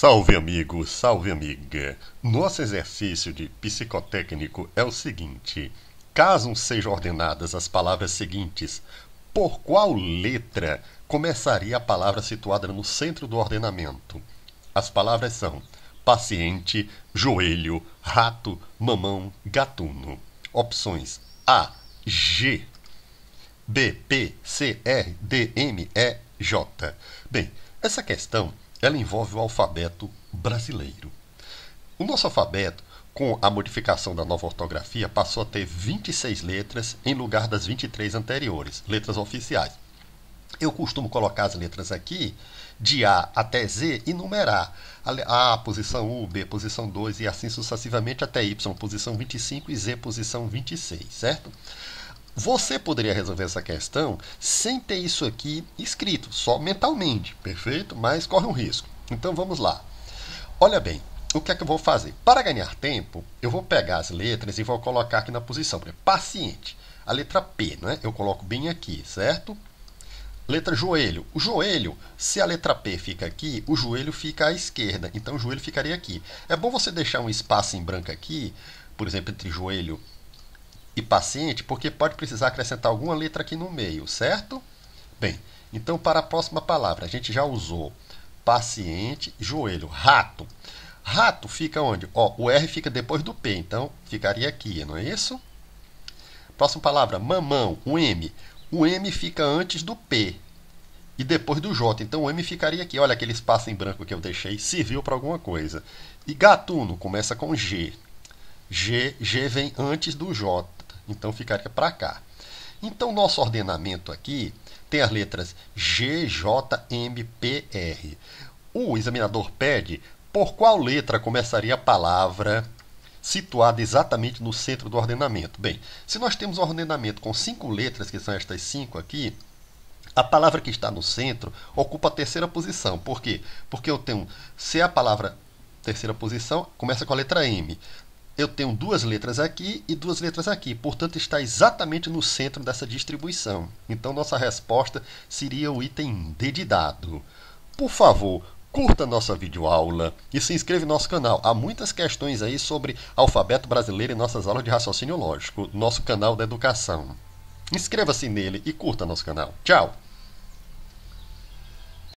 Salve amigo, salve amiga. Nosso exercício de psicotécnico é o seguinte: caso sejam ordenadas as palavras seguintes, por qual letra começaria a palavra situada no centro do ordenamento? As palavras são paciente, joelho, rato, mamão, gatuno. Opções A, G, B, P, C, R, D, M, E, J. Bem, essa questão ela envolve o alfabeto brasileiro. O nosso alfabeto, com a modificação da nova ortografia, passou a ter 26 letras em lugar das 23 anteriores, letras oficiais. Eu costumo colocar as letras aqui, de A até Z, e numerar. A, a posição 1, B, posição 2 e assim sucessivamente até Y, posição 25 e Z, posição 26, certo? Você poderia resolver essa questão sem ter isso aqui escrito, só mentalmente, perfeito? Mas corre um risco. Então vamos lá. Olha bem, o que é que eu vou fazer? Para ganhar tempo, eu vou pegar as letras e vou colocar aqui na posição, por exemplo, paciente. A letra P, né? Eu coloco bem aqui, certo? Letra joelho. O joelho, se a letra P fica aqui, o joelho fica à esquerda. Então o joelho ficaria aqui. É bom você deixar um espaço em branco aqui, por exemplo, entre joelho e paciente, porque pode precisar acrescentar alguma letra aqui no meio, certo? Bem, então para a próxima palavra, a gente já usou paciente, joelho, rato. Rato fica onde? Ó, o R fica depois do P, então ficaria aqui, não é isso? Próxima palavra, mamão, o M. O M fica antes do P e depois do J, então o M ficaria aqui. Olha aquele espaço em branco que eu deixei, serviu para alguma coisa. E gatuno começa com G. G, G vem antes do J. Então ficaria para cá. Então nosso ordenamento aqui tem as letras G, J, M, P, R. O examinador pede por qual letra começaria a palavra situada exatamente no centro do ordenamento. Bem, se nós temos um ordenamento com cinco letras, que são estas cinco aqui, a palavra que está no centro ocupa a terceira posição. Por quê? Porque eu tenho, se a palavra terceira posição começa com a letra M, eu tenho duas letras aqui e duas letras aqui, portanto está exatamente no centro dessa distribuição. Então nossa resposta seria o item D de dado. Por favor, curta nossa videoaula e se inscreve no nosso canal. Há muitas questões aí sobre alfabeto brasileiro e nossas aulas de raciocínio lógico, nosso canal da educação. Inscreva-se nele e curta nosso canal. Tchau!